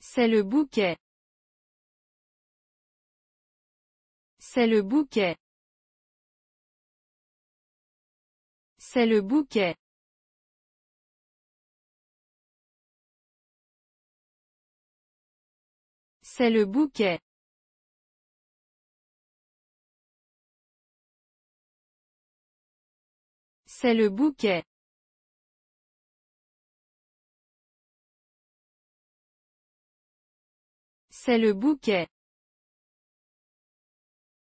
C'est le bouquet. C'est le bouquet. C'est le bouquet. C'est le bouquet. C'est le bouquet. C'est le bouquet.